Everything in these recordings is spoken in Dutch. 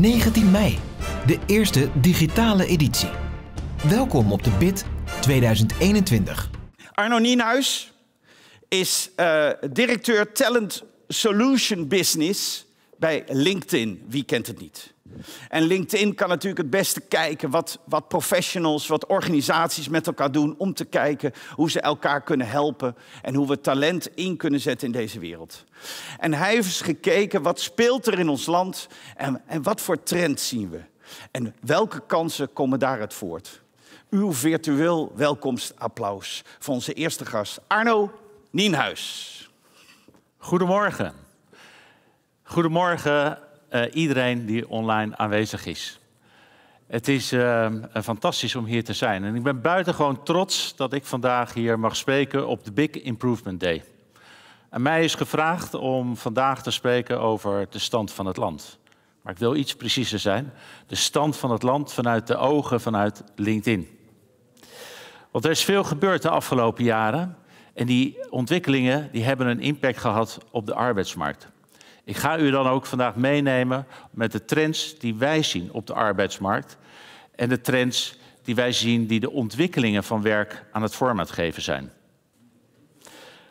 19 mei, de eerste digitale editie. Welkom op de BIT 2021. Arno Nienhuis is eh, directeur Talent Solution Business bij LinkedIn. Wie kent het niet? En LinkedIn kan natuurlijk het beste kijken wat, wat professionals, wat organisaties met elkaar doen. Om te kijken hoe ze elkaar kunnen helpen. En hoe we talent in kunnen zetten in deze wereld. En hij heeft gekeken wat speelt er in ons land. En, en wat voor trend zien we. En welke kansen komen daaruit voort. Uw virtueel welkomstapplaus voor onze eerste gast Arno Nienhuis. Goedemorgen. Goedemorgen eh, iedereen die online aanwezig is. Het is eh, eh, fantastisch om hier te zijn. En ik ben buitengewoon trots dat ik vandaag hier mag spreken op de Big Improvement Day. En mij is gevraagd om vandaag te spreken over de stand van het land. Maar ik wil iets preciezer zijn. De stand van het land vanuit de ogen vanuit LinkedIn. Want er is veel gebeurd de afgelopen jaren. En die ontwikkelingen die hebben een impact gehad op de arbeidsmarkt. Ik ga u dan ook vandaag meenemen met de trends die wij zien op de arbeidsmarkt en de trends die wij zien die de ontwikkelingen van werk aan het vorm geven zijn.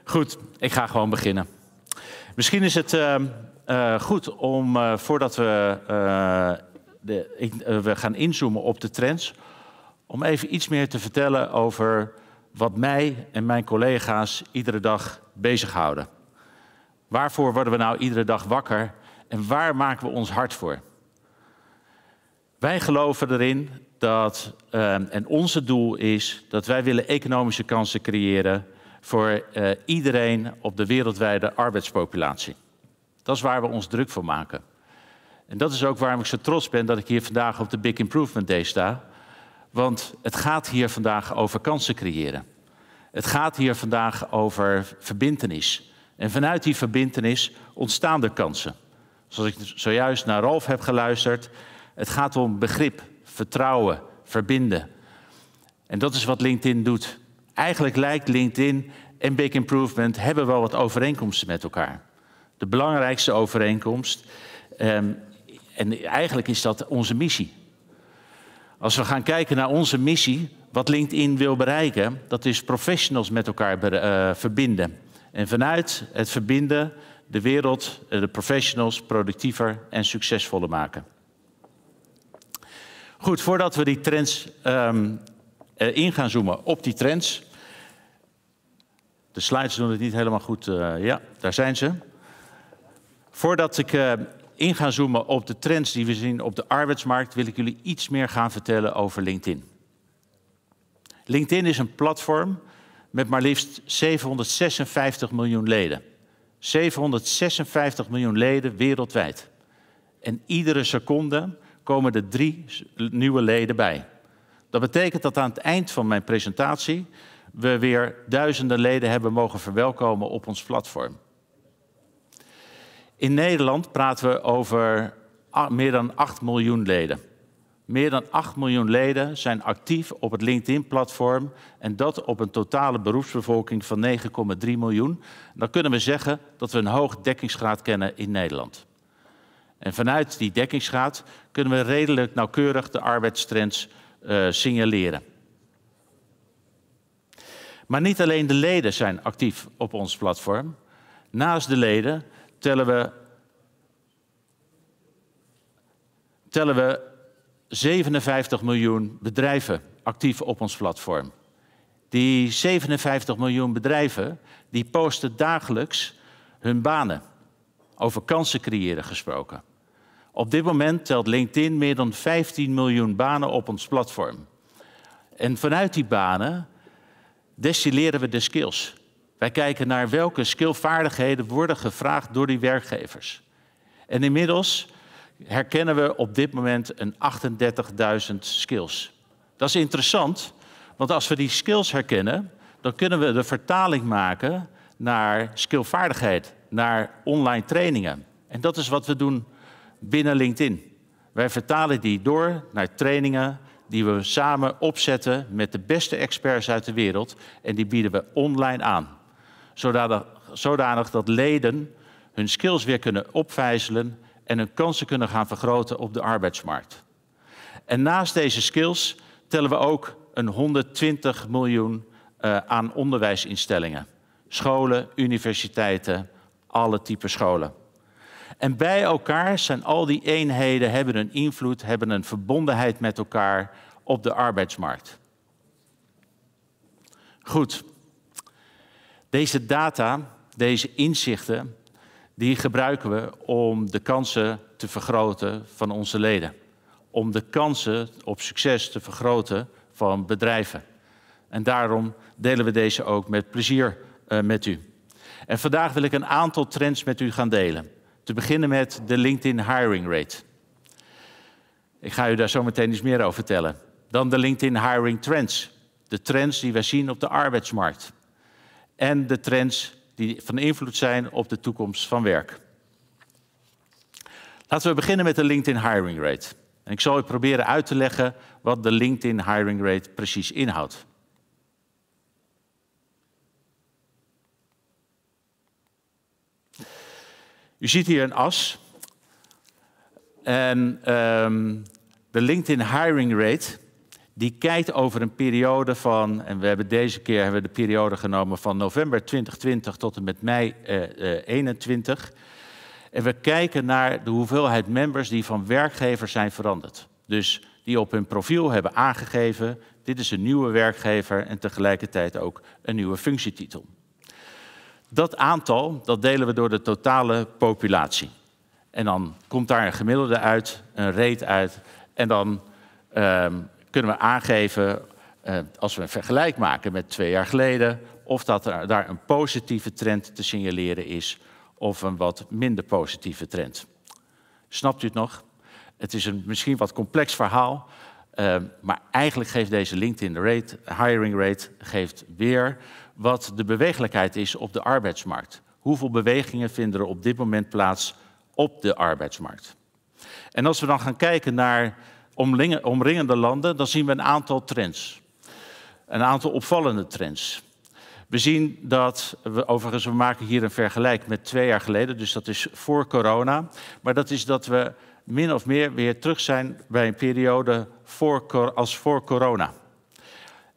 Goed, ik ga gewoon beginnen. Misschien is het ehm, eh, goed om eh, voordat we, eh, de, we gaan inzoomen op de trends, om even iets meer te vertellen over wat mij en mijn collega's iedere dag bezighouden. Waarvoor worden we nou iedere dag wakker en waar maken we ons hart voor? Wij geloven erin dat, uh, en onze doel is, dat wij willen economische kansen creëren voor eh, iedereen op de wereldwijde arbeidspopulatie. Dat is waar we ons druk voor maken. En dat is ook waarom ik zo trots ben dat ik hier vandaag op de Big Improvement Day sta. Want het gaat hier vandaag over kansen creëren. Het gaat hier vandaag over verbindenis. En vanuit die verbindenis ontstaan er kansen. Zoals ik zojuist naar Rolf heb geluisterd, het gaat om begrip, vertrouwen, verbinden. En dat is wat LinkedIn doet. Eigenlijk lijkt LinkedIn en Big Improvement hebben wel wat overeenkomsten met elkaar. De belangrijkste overeenkomst, ehm, en eigenlijk is dat onze missie. Als we gaan kijken naar onze missie, wat LinkedIn wil bereiken, dat is professionals met elkaar eh, verbinden. En vanuit het verbinden de wereld, eh, de professionals, productiever en succesvoller maken. Goed, voordat we die trends ehm, eh, in gaan zoomen op die trends. De slides doen het niet helemaal goed. Eh, ja, daar zijn ze. Voordat ik in ga zoomen op de trends die we zien op de arbeidsmarkt, wil ik jullie iets meer gaan vertellen over LinkedIn. LinkedIn is een platform met maar liefst 756 miljoen leden. 756 miljoen leden wereldwijd. En iedere seconde komen er drie nieuwe leden bij. Dat betekent dat aan het eind van mijn presentatie we weer duizenden leden hebben mogen verwelkomen op ons platform. In Nederland praten we over meer dan 8 miljoen leden. Meer dan 8 miljoen leden zijn actief op het LinkedIn-platform en dat op een totale beroepsbevolking van 9,3 miljoen. Dan kunnen we zeggen dat we een hoog dekkingsgraad kennen in Nederland. En vanuit die dekkingsgraad kunnen we redelijk nauwkeurig de arbeidstrends eh, signaleren. Maar niet alleen de leden zijn actief op ons platform. Naast de leden tellen we, tellen we 57 miljoen bedrijven actief op ons platform. Die 57 miljoen bedrijven die posten dagelijks hun banen. Over kansen creëren gesproken. Op dit moment telt LinkedIn meer dan 15 miljoen banen op ons platform. En vanuit die banen destilleren we de skills. Wij kijken naar welke skillvaardigheden worden gevraagd door die werkgevers. En inmiddels herkennen we op dit moment een 38.000 skills. Dat is interessant, want als we die skills herkennen, dan kunnen we de vertaling maken naar skillvaardigheid, naar online trainingen. En dat is wat we doen binnen LinkedIn. Wij vertalen die door naar trainingen die we samen opzetten met de beste experts uit de wereld. En die bieden we online aan. Zodanig, zodanig dat leden hun skills weer kunnen opvijzelen en hun kansen kunnen gaan vergroten op de arbeidsmarkt. En naast deze skills tellen we ook een 120 miljoen eh, aan onderwijsinstellingen. Scholen, universiteiten, alle type scholen. En bij elkaar zijn al die eenheden, hebben een invloed, hebben een verbondenheid met elkaar op de arbeidsmarkt. Goed, deze data, deze inzichten, die gebruiken we om de kansen te vergroten van onze leden. Om de kansen op succes te vergroten van bedrijven. En daarom delen we deze ook met plezier eh, met u. En vandaag wil ik een aantal trends met u gaan delen. Te beginnen met de LinkedIn hiring rate. Ik ga u daar zo meteen iets meer over vertellen. Dan de LinkedIn hiring trends. De trends die wij zien op de arbeidsmarkt. En de trends die van invloed zijn op de toekomst van werk. Laten we beginnen met de LinkedIn Hiring Rate. En ik zal u proberen uit te leggen wat de LinkedIn Hiring Rate precies inhoudt. U ziet hier een as. En ehm, de LinkedIn Hiring Rate die kijkt over een periode van, en we hebben deze keer hebben we de periode genomen van november 2020 tot en met mei eh, eh, 21. En we kijken naar de hoeveelheid members die van werkgevers zijn veranderd. Dus die op hun profiel hebben aangegeven, dit is een nieuwe werkgever en tegelijkertijd ook een nieuwe functietitel. Dat aantal, dat delen we door de totale populatie. En dan komt daar een gemiddelde uit, een rate uit en dan ehm, kunnen we aangeven, eh, als we een vergelijk maken met twee jaar geleden, of dat er, daar een positieve trend te signaleren is of een wat minder positieve trend. Snapt u het nog? Het is een misschien wat complex verhaal, eh, maar eigenlijk geeft deze LinkedIn rate, hiring rate geeft weer wat de bewegelijkheid is op de arbeidsmarkt. Hoeveel bewegingen vinden er op dit moment plaats op de arbeidsmarkt? En als we dan gaan kijken naar omringende landen, dan zien we een aantal trends. Een aantal opvallende trends. We zien dat, we, overigens, we maken hier een vergelijk met twee jaar geleden, dus dat is voor corona. Maar dat is dat we min of meer weer terug zijn bij een periode voor, als voor corona.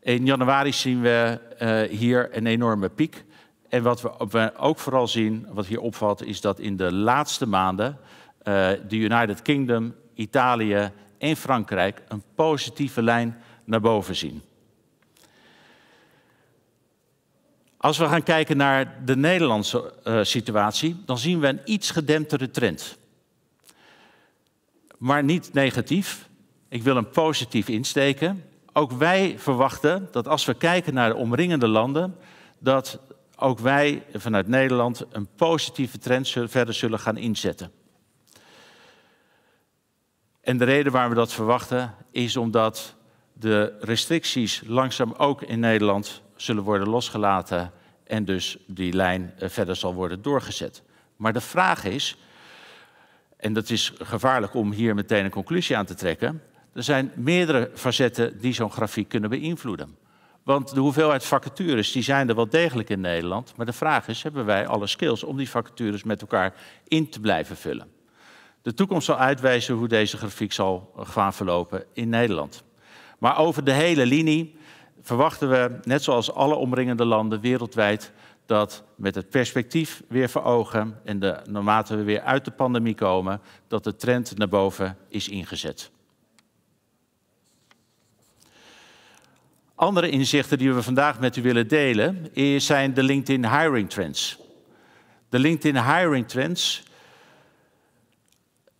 In januari zien we eh, hier een enorme piek. En wat we ook vooral zien, wat hier opvalt, is dat in de laatste maanden eh, de United Kingdom, Italië in Frankrijk een positieve lijn naar boven zien. Als we gaan kijken naar de Nederlandse eh, situatie, dan zien we een iets gedemptere trend. Maar niet negatief. Ik wil een positief insteken. Ook wij verwachten dat als we kijken naar de omringende landen, dat ook wij vanuit Nederland een positieve trend verder zullen gaan inzetten. En de reden waarom we dat verwachten is omdat de restricties langzaam ook in Nederland zullen worden losgelaten en dus die lijn eh, verder zal worden doorgezet. Maar de vraag is, en dat is gevaarlijk om hier meteen een conclusie aan te trekken, er zijn meerdere facetten die zo'n grafiek kunnen beïnvloeden. Want de hoeveelheid vacatures die zijn er wel degelijk in Nederland, maar de vraag is, hebben wij alle skills om die vacatures met elkaar in te blijven vullen? De toekomst zal uitwijzen hoe deze grafiek zal eh, gaan verlopen in Nederland. Maar over de hele linie verwachten we, net zoals alle omringende landen wereldwijd, dat met het perspectief weer voor ogen en de, naarmate we weer uit de pandemie komen, dat de trend naar boven is ingezet. Andere inzichten die we vandaag met u willen delen zijn de LinkedIn Hiring Trends. De LinkedIn Hiring Trends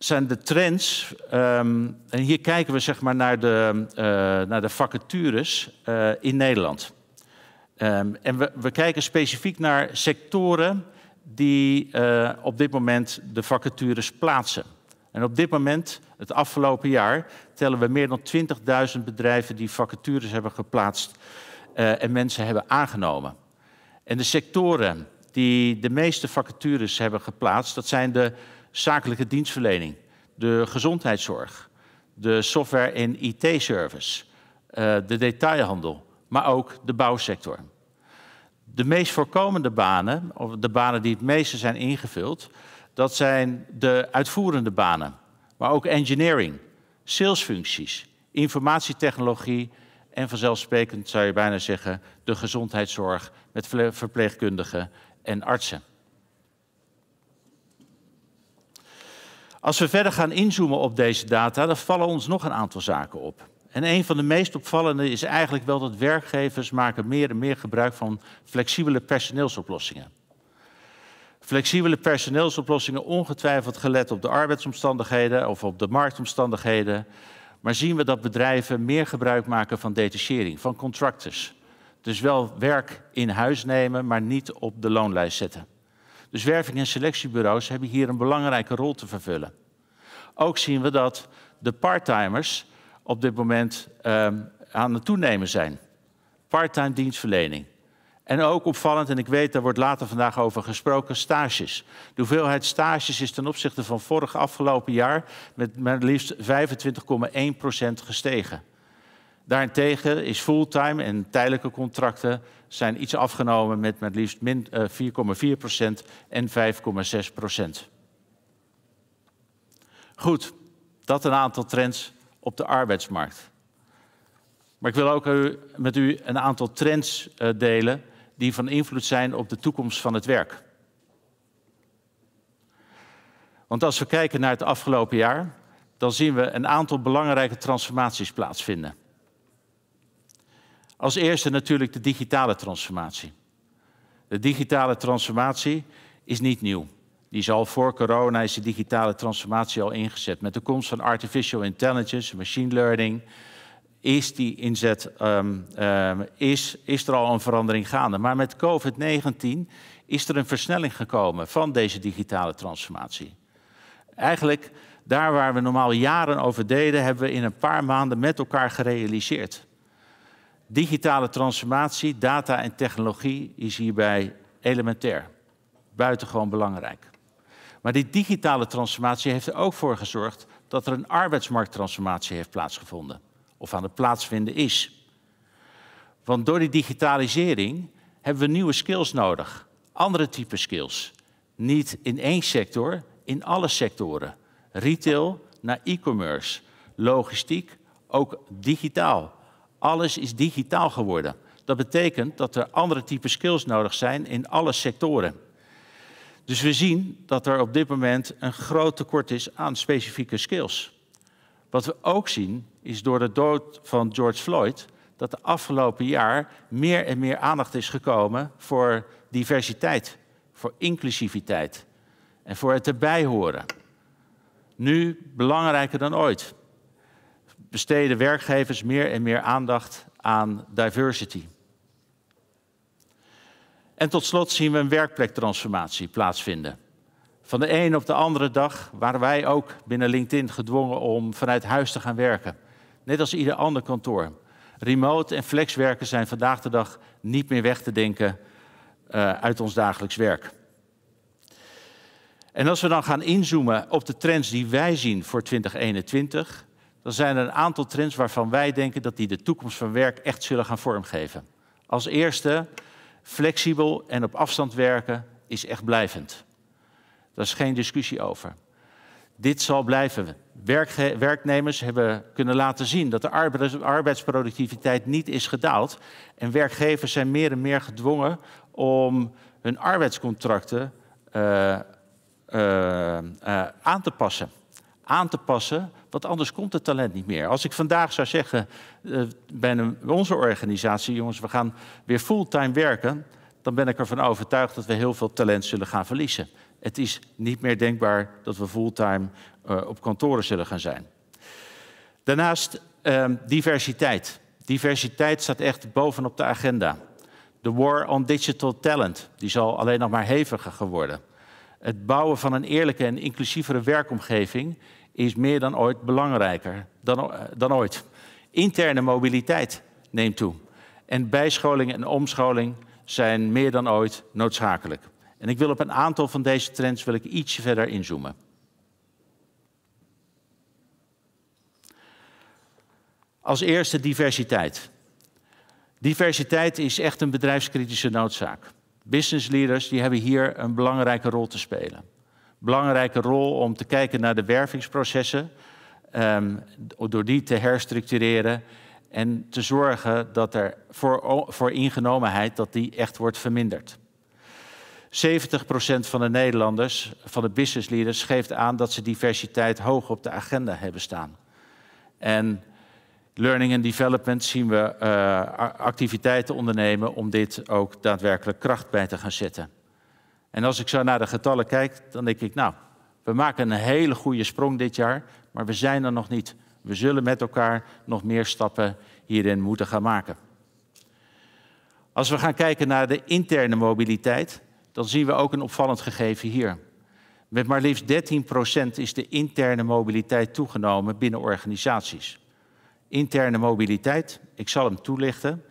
zijn de trends. Ehm, en hier kijken we zeg maar naar de, eh, naar de vacatures eh, in Nederland. Ehm, en we, we, kijken specifiek naar sectoren die eh, op dit moment de vacatures plaatsen. En op dit moment, het afgelopen jaar, tellen we meer dan 20.000 bedrijven die vacatures hebben geplaatst en mensen hebben aangenomen. En de sectoren die de meeste vacatures hebben geplaatst, dat zijn de zakelijke dienstverlening, de gezondheidszorg, de software- en IT-service, eh, de detailhandel, maar ook de bouwsector. De meest voorkomende banen, of de banen die het meeste zijn ingevuld, dat zijn de uitvoerende banen, maar ook engineering, salesfuncties, informatietechnologie en vanzelfsprekend zou je bijna zeggen de gezondheidszorg met verpleegkundigen en artsen. Als we verder gaan inzoomen op deze data, dan vallen ons nog een aantal zaken op. En een van de meest opvallende is eigenlijk wel dat werkgevers maken meer en meer gebruik van flexibele personeelsoplossingen. Flexibele personeelsoplossingen, ongetwijfeld gelet op de arbeidsomstandigheden of op de marktomstandigheden. Maar zien we dat bedrijven meer gebruik maken van detachering, van contractors. Dus wel werk in huis nemen, maar niet op de loonlijst zetten. Dus werving- en selectiebureaus hebben hier een belangrijke rol te vervullen. Ook zien we dat de parttimers op dit moment ehm, aan het toenemen zijn. Parttime dienstverlening. En ook opvallend, en ik weet, daar wordt later vandaag over gesproken, stages. De hoeveelheid stages is ten opzichte van vorig afgelopen jaar met maar liefst 25,1% gestegen. Daarentegen is fulltime en tijdelijke contracten zijn iets afgenomen met met liefst 4,4% eh, en 5,6%. Goed, dat een aantal trends op de arbeidsmarkt. Maar ik wil ook met u een aantal trends eh, delen die van invloed zijn op de toekomst van het werk. Want als we kijken naar het afgelopen jaar, dan zien we een aantal belangrijke transformaties plaatsvinden. Als eerste natuurlijk de digitale transformatie. De digitale transformatie is niet nieuw. Die is al voor corona is de digitale transformatie al ingezet. Met de komst van artificial intelligence, machine learning, is die inzet, ehm, ehm, is, is er al een verandering gaande. Maar met COVID-19 is er een versnelling gekomen van deze digitale transformatie. Eigenlijk, daar waar we normaal jaren over deden, hebben we in een paar maanden met elkaar gerealiseerd. Digitale transformatie, data en technologie is hierbij elementair, buitengewoon belangrijk. Maar die digitale transformatie heeft er ook voor gezorgd dat er een arbeidsmarkttransformatie heeft plaatsgevonden, of aan het plaatsvinden is. Want door die digitalisering hebben we nieuwe skills nodig, andere type skills. Niet in één sector, in alle sectoren. Retail naar e-commerce, logistiek, ook digitaal. Alles is digitaal geworden. Dat betekent dat er andere type skills nodig zijn in alle sectoren. Dus we zien dat er op dit moment een groot tekort is aan specifieke skills. Wat we ook zien is door de dood van George Floyd dat de afgelopen jaar meer en meer aandacht is gekomen voor diversiteit, voor inclusiviteit en voor het erbij horen. Nu belangrijker dan ooit besteden werkgevers meer en meer aandacht aan diversity. En tot slot zien we een werkplektransformatie plaatsvinden. Van de een op de andere dag waren wij ook binnen LinkedIn gedwongen om vanuit huis te gaan werken. Net als ieder ander kantoor. Remote en flexwerken zijn vandaag de dag niet meer weg te denken eh, uit ons dagelijks werk. En als we dan gaan inzoomen op de trends die wij zien voor 2021, dan zijn er een aantal trends waarvan wij denken dat die de toekomst van werk echt zullen gaan vormgeven. Als eerste, flexibel en op afstand werken is echt blijvend. Daar is geen discussie over. Dit zal blijven. werknemers hebben kunnen laten zien dat de arbeidsproductiviteit niet is gedaald. En werkgevers zijn meer en meer gedwongen om hun arbeidscontracten eh, eh, eh, aan te passen aan te passen, want anders komt het talent niet meer. Als ik vandaag zou zeggen eh, bij, onze organisatie, jongens, we gaan weer fulltime werken, dan ben ik ervan overtuigd dat we heel veel talent zullen gaan verliezen. Het is niet meer denkbaar dat we fulltime eh, op kantoren zullen gaan zijn. Daarnaast ehm, diversiteit. Diversiteit staat echt bovenop de agenda. De war on digital talent, die zal alleen nog maar heviger geworden. Het bouwen van een eerlijke en inclusievere werkomgeving is meer dan ooit belangrijker dan, eh, dan ooit. Interne mobiliteit neemt toe. En bijscholing en omscholing zijn meer dan ooit noodzakelijk. En ik wil op een aantal van deze trends wil ik ietsje verder inzoomen. Als eerste diversiteit. Diversiteit is echt een bedrijfskritische noodzaak. Business leaders die hebben hier een belangrijke rol te spelen belangrijke rol om te kijken naar de wervingsprocessen, ehm, door die te herstructureren en te zorgen dat er voor, voor ingenomenheid dat die echt wordt verminderd. 70% van de Nederlanders, van de business leaders, geeft aan dat ze diversiteit hoog op de agenda hebben staan. En learning and development zien we eh, activiteiten ondernemen om dit ook daadwerkelijk kracht bij te gaan zetten. En als ik zo naar de getallen kijk, dan denk ik, nou, we maken een hele goede sprong dit jaar, maar we zijn er nog niet. We zullen met elkaar nog meer stappen hierin moeten gaan maken. Als we gaan kijken naar de interne mobiliteit, dan zien we ook een opvallend gegeven hier. Met maar liefst 13% is de interne mobiliteit toegenomen binnen organisaties. Interne mobiliteit, ik zal hem toelichten.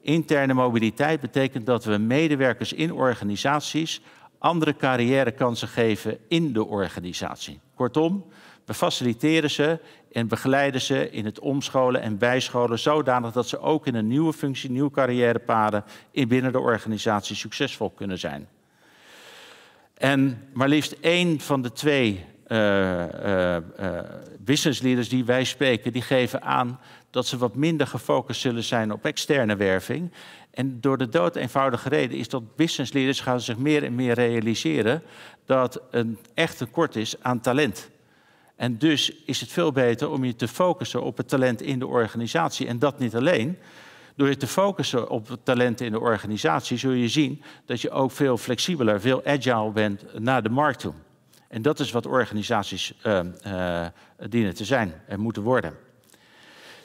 Interne mobiliteit betekent dat we medewerkers in organisaties andere carrièrekansen geven in de organisatie. Kortom, we faciliteren ze en begeleiden ze in het omscholen en bijscholen zodanig dat ze ook in een nieuwe functie, nieuwe carrièrepaden binnen de organisatie succesvol kunnen zijn. En maar liefst één van de twee uh, eh, eh, eh, businessleaders die wij spreken, die geven aan dat ze wat minder gefocust zullen zijn op externe werving en door de dood eenvoudige reden is dat businessleaders gaan zich meer en meer realiseren dat een echt tekort is aan talent. En dus is het veel beter om je te focussen op het talent in de organisatie. En dat niet alleen. Door je te focussen op het talent in de organisatie zul je zien dat je ook veel flexibeler, veel agile bent naar de markt toe. En dat is wat organisaties uh, uh, dienen te zijn en moeten worden.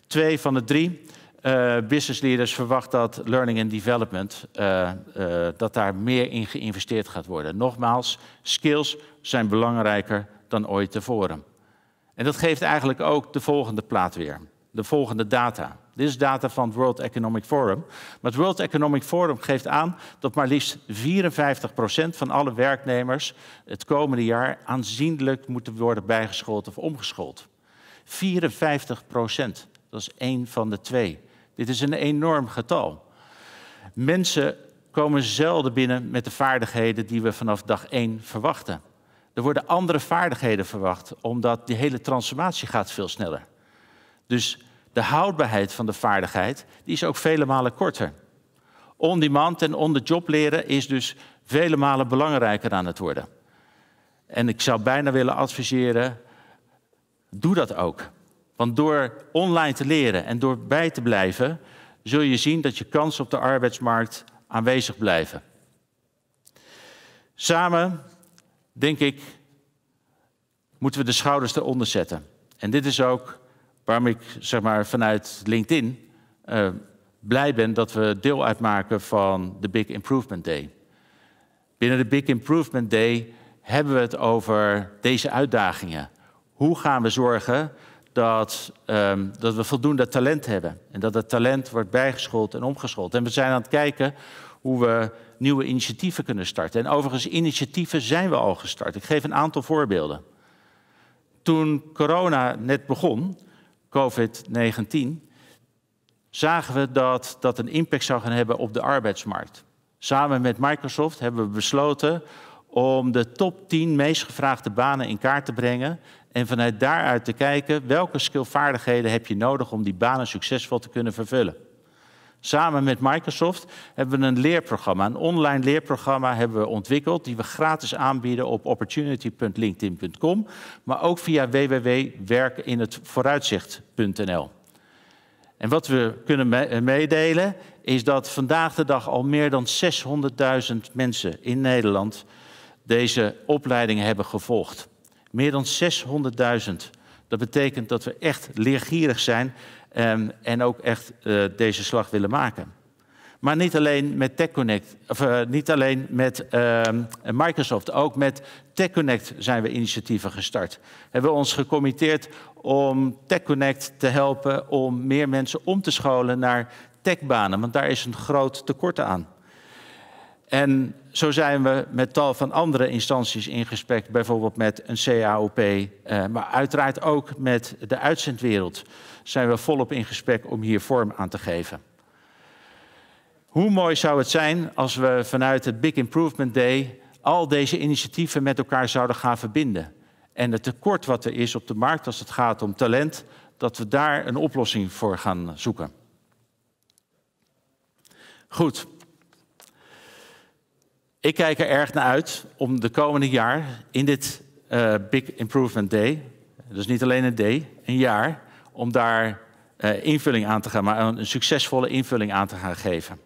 Twee van de drie eh, business businessleaders verwacht dat learning and development, eh, eh, dat daar meer in geïnvesteerd gaat worden. Nogmaals, skills zijn belangrijker dan ooit tevoren. En dat geeft eigenlijk ook de volgende plaat weer, de volgende data. Dit is data van het World Economic Forum. Maar het World Economic Forum geeft aan dat maar liefst 54% van alle werknemers het komende jaar aanzienlijk moeten worden bijgeschoold of omgeschoold. 54%, dat is één van de twee. Dit is een enorm getal. Mensen komen zelden binnen met de vaardigheden die we vanaf dag 1 verwachten. Er worden andere vaardigheden verwacht, omdat die hele transformatie gaat veel sneller. Dus de houdbaarheid van de vaardigheid die is ook vele malen korter. On-demand en on-the-job leren is dus vele malen belangrijker aan het worden. En ik zou bijna willen adviseren, doe dat ook. Want door online te leren en door bij te blijven, zul je zien dat je kansen op de arbeidsmarkt aanwezig blijven. Samen, denk ik, moeten we de schouders eronder zetten. En dit is ook waarom ik zeg maar, vanuit LinkedIn eh, blij ben dat we deel uitmaken van de Big Improvement Day. Binnen de Big Improvement Day hebben we het over deze uitdagingen. Hoe gaan we zorgen dat, ehm, dat we voldoende talent hebben. En dat dat talent wordt bijgeschoold en omgeschoold. En we zijn aan het kijken hoe we nieuwe initiatieven kunnen starten. En overigens, initiatieven zijn we al gestart. Ik geef een aantal voorbeelden. Toen corona net begon, COVID-19, zagen we dat dat een impact zou gaan hebben op de arbeidsmarkt. Samen met Microsoft hebben we besloten om de top 10 meest gevraagde banen in kaart te brengen en vanuit daaruit te kijken welke skillvaardigheden heb je nodig om die banen succesvol te kunnen vervullen. Samen met Microsoft hebben we een leerprogramma, een online leerprogramma hebben we ontwikkeld, die we gratis aanbieden op opportunity.linkedin.com, maar ook via www.werkeninhetvooruitzicht.nl. En wat we kunnen eh, meedelen is dat vandaag de dag al meer dan 600.000 mensen in Nederland deze opleiding hebben gevolgd. Meer dan 600.000. Dat betekent dat we echt leergierig zijn ehm, en ook echt eh, deze slag willen maken. Maar niet alleen met TechConnect, of eh, niet alleen met ehm, Microsoft, ook met TechConnect zijn we initiatieven gestart. Hebben we ons gecommitteerd om TechConnect te helpen om meer mensen om te scholen naar techbanen, want daar is een groot tekort aan. En zo zijn we met tal van andere instanties in gesprek, bijvoorbeeld met een CAOP, eh, maar uiteraard ook met de uitzendwereld zijn we volop in gesprek om hier vorm aan te geven. Hoe mooi zou het zijn als we vanuit het Big Improvement Day al deze initiatieven met elkaar zouden gaan verbinden. En het tekort wat er is op de markt als het gaat om talent, dat we daar een oplossing voor gaan zoeken. Goed, ik kijk er erg naar uit om de komende jaar in dit eh, Big Improvement Day, dus niet alleen een day, een jaar, om daar eh, invulling aan te gaan, maar een, succesvolle invulling aan te gaan geven.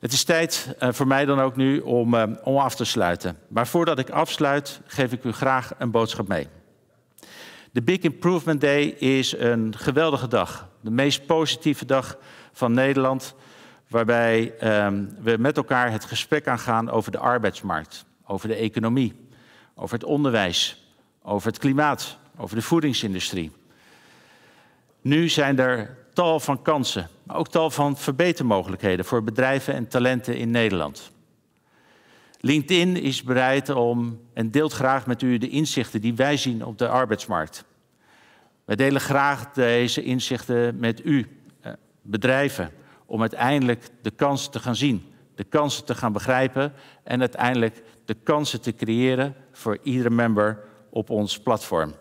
Het is tijd eh, voor mij dan ook nu om, om af te sluiten. Maar voordat ik afsluit, geef ik u graag een boodschap mee. De Big Improvement Day is een geweldige dag. De meest positieve dag van Nederland waarbij ehm, we met elkaar het gesprek aangaan over de arbeidsmarkt, over de economie, over het onderwijs, over het klimaat, over de voedingsindustrie. Nu zijn er tal van kansen, maar ook tal van verbetermogelijkheden voor bedrijven en talenten in Nederland. LinkedIn is bereid om en deelt graag met u de inzichten die wij zien op de arbeidsmarkt. Wij delen graag deze inzichten met u, eh, bedrijven, om uiteindelijk de kansen te gaan zien, de kansen te gaan begrijpen en uiteindelijk de kansen te creëren voor iedere member op ons platform.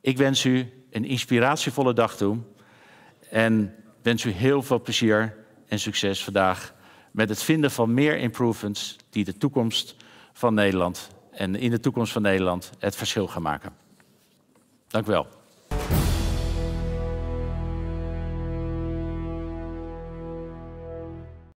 Ik wens u een inspiratievolle dag toe en wens u heel veel plezier en succes vandaag met het vinden van meer improvements die de toekomst van Nederland en in de toekomst van Nederland het verschil gaan maken. Dank u wel.